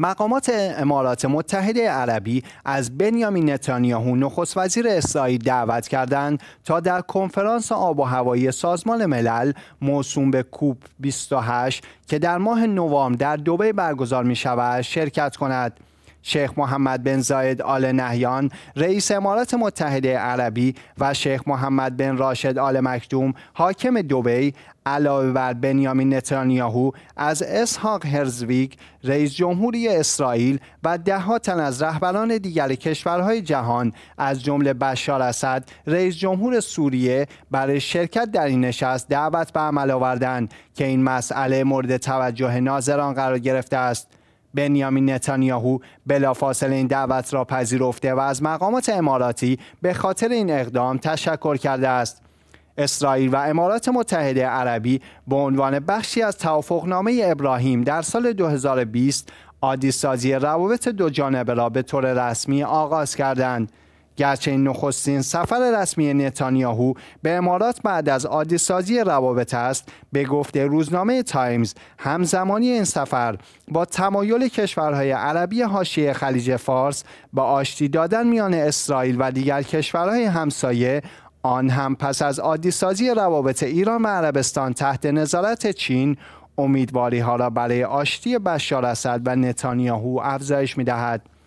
مقامات امارات متحده عربی از بنیامین نتانیاهو نخست وزیر اسرائیل دعوت کردند تا در کنفرانس آب و هوایی سازمان ملل موسوم به کوپ 28 که در ماه نوامبر در دوبه برگزار می شود شرکت کند. شیخ محمد بن زاید آل نهیان رئیس امارات متحده عربی و شیخ محمد بن راشد آل مکدوم، حاکم دبی علاوه بر بنیامین نتانیاهو از اسحاق هرزویگ رئیس جمهوری اسرائیل و ها تن از رهبران دیگر کشورهای جهان از جمله بشار اسد رئیس جمهور سوریه برای شرکت در این نشست دعوت به عمل آوردند که این مسئله مورد توجه ناظران قرار گرفته است بنیامین نتانیاهو بلافاصله این دعوت را پذیرفته و از مقامات اماراتی به خاطر این اقدام تشکر کرده است اسرائیل و امارات متحده عربی به عنوان بخشی از توافقنامه ابراهیم در سال 2020 عادیسازی روابط دو جانبه را به طور رسمی آغاز کردند گرچه این نخستین سفر رسمی نتانیاهو به امارات بعد از سازی روابط است به گفته روزنامه تایمز همزمانی این سفر با تمایل کشورهای عربی حاشیه خلیج فارس با آشتی دادن میان اسرائیل و دیگر کشورهای همسایه آن هم پس از عادیسازی روابط ایران و عربستان تحت نظارت چین امیدواری ها را برای آشتی بشار اسد و نتانیاهو افزایش می دهد.